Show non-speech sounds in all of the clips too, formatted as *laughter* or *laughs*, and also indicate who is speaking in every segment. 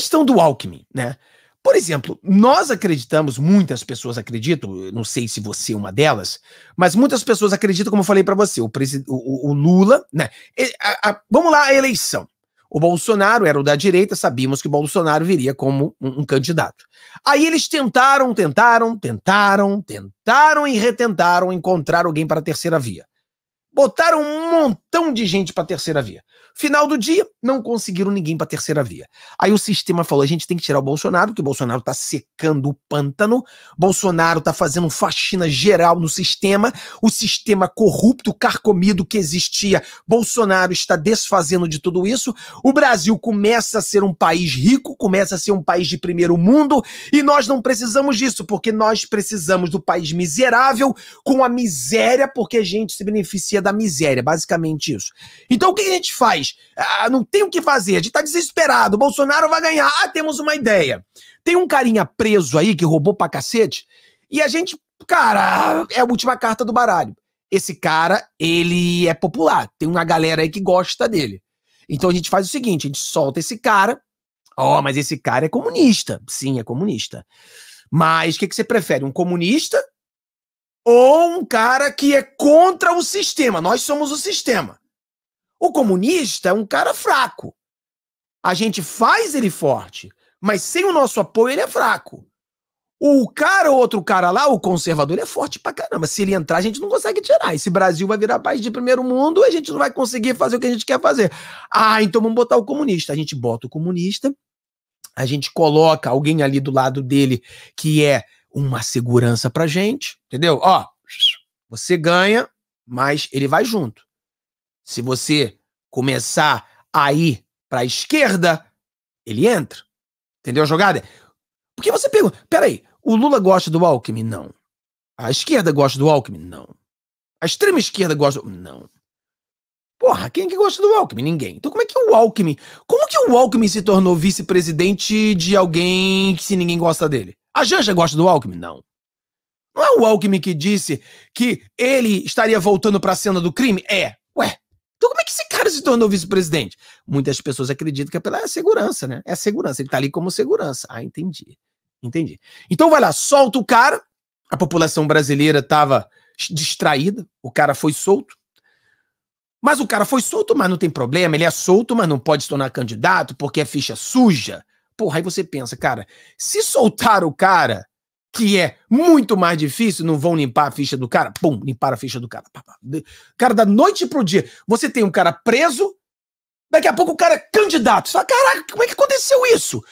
Speaker 1: questão do Alckmin, né? Por exemplo, nós acreditamos, muitas pessoas acreditam, não sei se você é uma delas, mas muitas pessoas acreditam, como eu falei para você, o, o, o, Lula, né? A, a, vamos lá, a eleição. O Bolsonaro era o da direita, sabíamos que o Bolsonaro viria como um, um candidato. Aí eles tentaram, tentaram, tentaram, tentaram e retentaram encontrar alguém para a terceira via. Botaram um montão de gente para a terceira via. Final do dia, não conseguiram ninguém para a terceira via. Aí o sistema falou: a gente tem que tirar o Bolsonaro, porque o Bolsonaro está secando o pântano, Bolsonaro está fazendo faxina geral no sistema, o sistema corrupto, carcomido que existia, Bolsonaro está desfazendo de tudo isso. O Brasil começa a ser um país rico, começa a ser um país de primeiro mundo, e nós não precisamos disso, porque nós precisamos do país miserável com a miséria, porque a gente se beneficia da miséria, basicamente isso. Então o que a gente faz? Ah, não tem o que fazer, de estar tá desesperado, Bolsonaro vai ganhar, ah, temos uma ideia. Tem um carinha preso aí que roubou pra cacete, e a gente, cara, é a última carta do baralho. Esse cara, ele é popular, tem uma galera aí que gosta dele. Então a gente faz o seguinte, a gente solta esse cara, ó, oh, mas esse cara é comunista. Sim, é comunista. Mas o que, que você prefere, um comunista ou um cara que é contra o sistema? Nós somos o sistema. O comunista é um cara fraco. A gente faz ele forte, mas sem o nosso apoio ele é fraco. O cara o outro cara lá, o conservador, ele é forte pra caramba. Se ele entrar, a gente não consegue tirar. Esse Brasil vai virar país de primeiro mundo e a gente não vai conseguir fazer o que a gente quer fazer. Ah, então vamos botar o comunista. A gente bota o comunista, a gente coloca alguém ali do lado dele que é uma segurança pra gente, entendeu? Ó, você ganha, mas ele vai junto. Se você começar a ir para a esquerda, ele entra. Entendeu a jogada? Porque você pergunta, peraí, o Lula gosta do Alckmin? Não. A esquerda gosta do Alckmin? Não. A extrema esquerda gosta do... Não. Porra, quem que gosta do Alckmin? Ninguém. Então como é que o Alckmin... Como que o Alckmin se tornou vice-presidente de alguém que se ninguém gosta dele? A Janja gosta do Alckmin? Não. Não é o Alckmin que disse que ele estaria voltando para a cena do crime? É. Então, como é que esse cara se tornou vice-presidente? Muitas pessoas acreditam que é pela segurança, né? É a segurança, ele tá ali como segurança. Ah, entendi. Entendi. Então vai lá, solta o cara. A população brasileira estava distraída, o cara foi solto. Mas o cara foi solto, mas não tem problema, ele é solto, mas não pode se tornar candidato porque é ficha suja. Porra, aí você pensa, cara, se soltar o cara que é muito mais difícil, não vão limpar a ficha do cara? Pum, limpar a ficha do cara. Cara, da noite pro dia, você tem um cara preso, daqui a pouco o cara é candidato. Você fala, caraca, como é que aconteceu isso?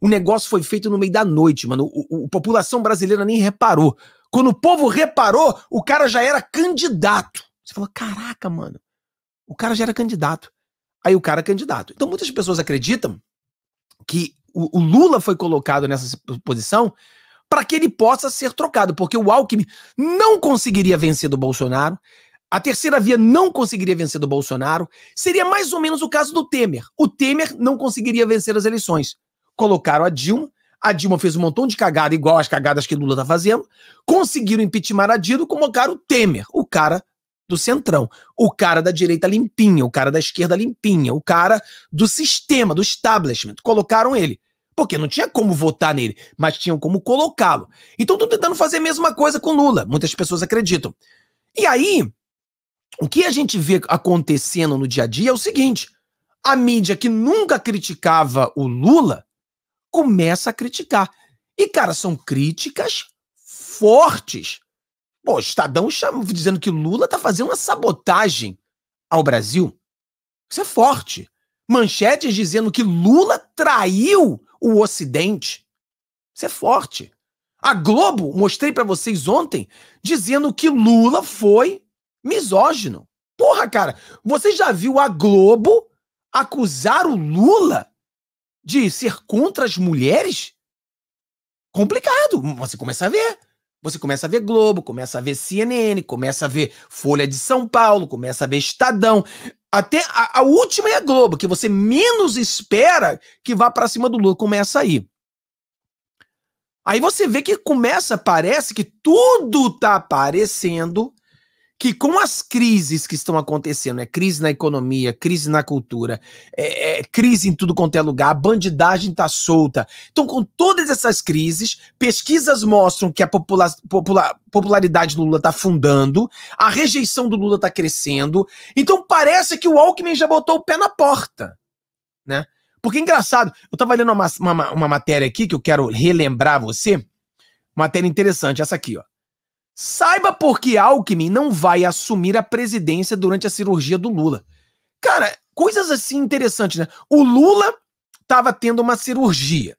Speaker 1: O negócio foi feito no meio da noite, mano. O, a população brasileira nem reparou. Quando o povo reparou, o cara já era candidato. Você falou, caraca, mano, o cara já era candidato. Aí o cara é candidato. Então muitas pessoas acreditam que o, o Lula foi colocado nessa posição para que ele possa ser trocado, porque o Alckmin não conseguiria vencer do Bolsonaro, a terceira via não conseguiria vencer do Bolsonaro, seria mais ou menos o caso do Temer. O Temer não conseguiria vencer as eleições. Colocaram a Dilma, a Dilma fez um montão de cagada, igual as cagadas que Lula tá fazendo, conseguiram impeachment a Dilma e colocaram o Temer, o cara do centrão, o cara da direita limpinha, o cara da esquerda limpinha, o cara do sistema, do establishment. Colocaram ele. Porque não tinha como votar nele, mas tinham como colocá-lo. Então estão tentando fazer a mesma coisa com Lula, muitas pessoas acreditam. E aí, o que a gente vê acontecendo no dia a dia é o seguinte: a mídia que nunca criticava o Lula começa a criticar. E, cara, são críticas fortes. Pô, o Estadão chama, dizendo que Lula tá fazendo uma sabotagem ao Brasil. Isso é forte manchetes dizendo que Lula traiu o Ocidente. Isso é forte. A Globo, mostrei para vocês ontem, dizendo que Lula foi misógino. Porra, cara, você já viu a Globo acusar o Lula de ser contra as mulheres? Complicado. Você começa a ver. Você começa a ver Globo, começa a ver CNN, começa a ver Folha de São Paulo, começa a ver Estadão. Até a, a, última é a Globo, que você menos espera que vá para cima do Lula, começa aí. Aí você vê que começa, parece que tudo tá aparecendo que com as crises que estão acontecendo, é né? crise na economia, crise na cultura, é, é, crise em tudo quanto é lugar, a bandidagem está solta. Então, com todas essas crises, pesquisas mostram que a popula popula popularidade do Lula está fundando, a rejeição do Lula está crescendo. Então, parece que o Alckmin já botou o pé na porta, né? Porque engraçado, eu estava lendo uma, uma, uma matéria aqui que eu quero relembrar você, matéria interessante, essa aqui, ó. Saiba por que Alckmin não vai assumir a presidência durante a cirurgia do Lula. Cara, coisas assim interessantes, né? O Lula estava tendo uma cirurgia.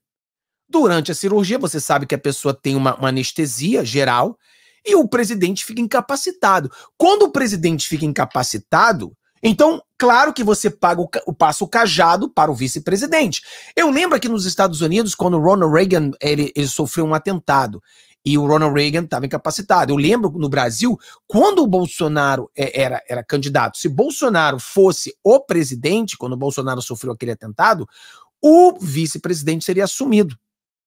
Speaker 1: Durante a cirurgia, você sabe que a pessoa tem uma, uma anestesia geral e o presidente fica incapacitado. Quando o presidente fica incapacitado, então, claro que você paga o, passa o cajado para o vice-presidente. Eu lembro que nos Estados Unidos, quando Ronald Reagan ele, ele sofreu um atentado, e o Ronald Reagan estava incapacitado. Eu lembro no Brasil, quando o Bolsonaro é, era, era candidato, se Bolsonaro fosse o presidente, quando o Bolsonaro sofreu aquele atentado, o vice-presidente seria assumido.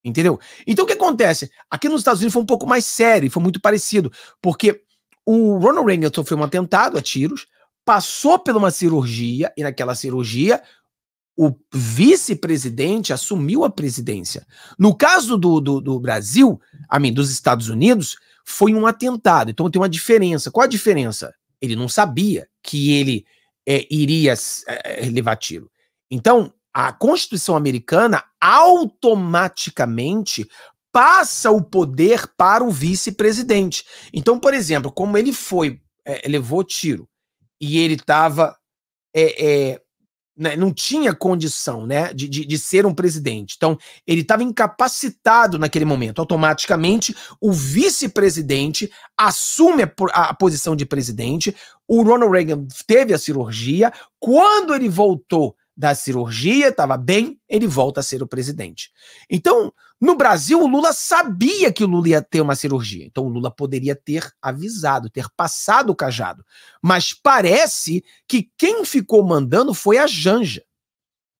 Speaker 1: Entendeu? Então o que acontece? Aqui nos Estados Unidos foi um pouco mais sério, foi muito parecido, porque o Ronald Reagan sofreu um atentado a tiros, passou por uma cirurgia, e naquela cirurgia o vice-presidente assumiu a presidência. No caso do, do, do Brasil, a mim, dos Estados Unidos, foi um atentado. Então tem uma diferença. Qual a diferença? Ele não sabia que ele é, iria é, levar tiro. Então, a Constituição americana automaticamente passa o poder para o vice-presidente. Então, por exemplo, como ele foi, é, levou tiro e ele estava é, é, né, não tinha condição né, de, de, de, ser um presidente. Então, ele estava incapacitado naquele momento. Automaticamente, o vice-presidente assume a, a, posição de presidente. O Ronald Reagan teve a cirurgia. Quando ele voltou da cirurgia, estava bem, ele volta a ser o presidente. Então, no Brasil, o Lula sabia que o Lula ia ter uma cirurgia. Então, o Lula poderia ter avisado, ter passado o cajado. Mas parece que quem ficou mandando foi a Janja.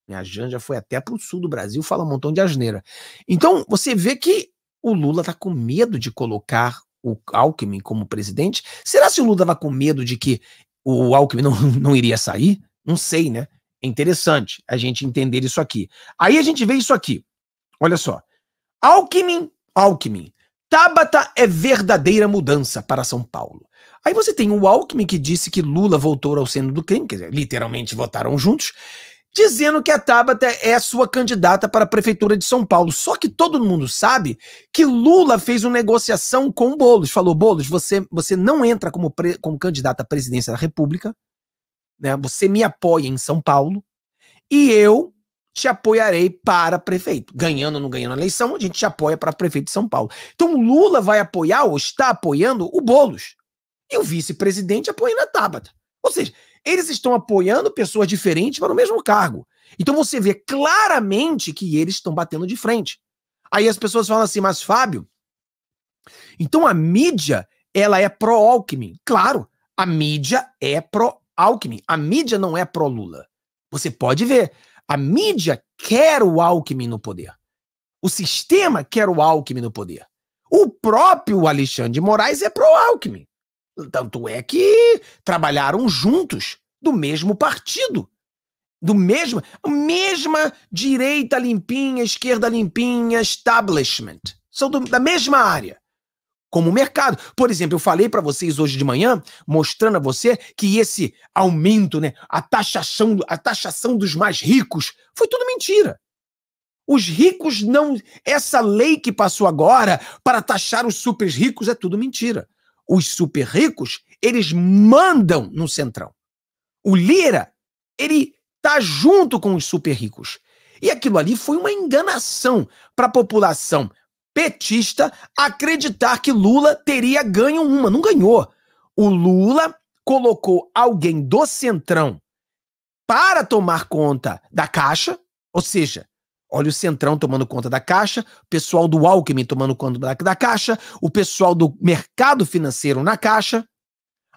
Speaker 1: A Janja foi até para o sul do Brasil, fala um montão de asneira. Então, você vê que o Lula está com medo de colocar o Alckmin como presidente. Será se o Lula estava tá com medo de que o Alckmin não, *laughs* não iria sair? Não sei, né? É interessante a gente entender isso aqui. Aí a gente vê isso aqui. Olha só. Alckmin, Alckmin. Tabata é verdadeira mudança para São Paulo. Aí você tem o Alckmin que disse que Lula voltou ao seno do crime, quer dizer, literalmente votaram juntos, dizendo que a Tabata é a sua candidata para a prefeitura de São Paulo. Só que todo mundo sabe que Lula fez uma negociação com Bolos, falou: "Bolos, você você não entra como pre, como candidata à presidência da República, né? Você me apoia em São Paulo e eu te apoiarei para prefeito. Ganhando ou não ganhando a eleição, a gente te apoia para prefeito de São Paulo. Então Lula vai apoiar ou está apoiando o Bolos e o vice-presidente apoiando a Tabata. Ou seja, eles estão apoiando pessoas diferentes para o mesmo cargo. Então você vê claramente que eles estão batendo de frente. Aí as pessoas falam assim, mas Fábio, então a mídia ela é pró-Alckmin. Claro, a mídia é pró Alckmin, a mídia não é pró-Lula. Você pode ver. A mídia quer o Alckmin no poder. O sistema quer o Alckmin no poder. O próprio Alexandre de Moraes é pró-Alckmin. Tanto é que trabalharam juntos, do mesmo partido. Do mesmo, mesma direita limpinha, esquerda limpinha, establishment. São do, da mesma área como o mercado. Por exemplo, eu falei para vocês hoje de manhã, mostrando a você que esse aumento, né, a taxação, a taxação dos mais ricos, foi tudo mentira. Os ricos não. Essa lei que passou agora para taxar os super ricos é tudo mentira. Os super ricos, eles mandam no centrão. O Lira, ele tá junto com os super ricos. E aquilo ali foi uma enganação para a população petista acreditar que Lula teria ganho uma. Não ganhou. O Lula colocou alguém do centrão para tomar conta da Caixa, ou seja, olha o Centrão tomando conta da Caixa, o pessoal do Alckmin tomando conta da, Caixa, o pessoal do mercado financeiro na Caixa.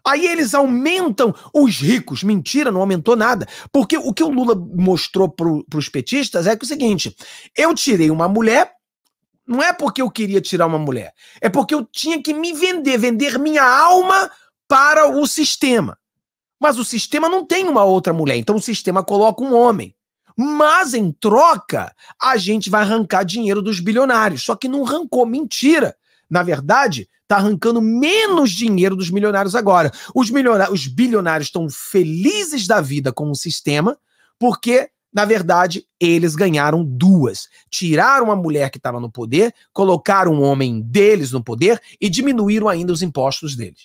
Speaker 1: Aí eles aumentam os ricos. Mentira, não aumentou nada. Porque o que o Lula mostrou para os petistas é que é o seguinte: eu tirei uma mulher não é porque eu queria tirar uma mulher. É porque eu tinha que me vender, vender minha alma para o sistema. Mas o sistema não tem uma outra mulher, então o sistema coloca um homem. Mas em troca, a gente vai arrancar dinheiro dos bilionários. Só que não arrancou, mentira. Na verdade, está arrancando menos dinheiro dos milionários agora. Os, milionários, os bilionários estão felizes da vida com o sistema, porque na verdade, eles ganharam duas. Tiraram a mulher que estava no poder, colocaram um homem deles no poder e diminuíram ainda os impostos deles.